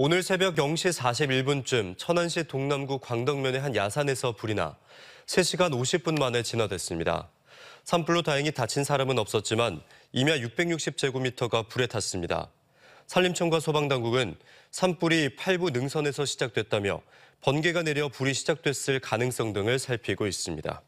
오늘 새벽 0시 41분쯤 천안시 동남구 광덕면의 한 야산에서 불이 나 3시간 50분 만에 진화됐습니다. 산불로 다행히 다친 사람은 없었지만 임야 660제곱미터가 불에 탔습니다. 산림청과 소방당국은 산불이 8부 능선에서 시작됐다며 번개가 내려 불이 시작됐을 가능성 등을 살피고 있습니다.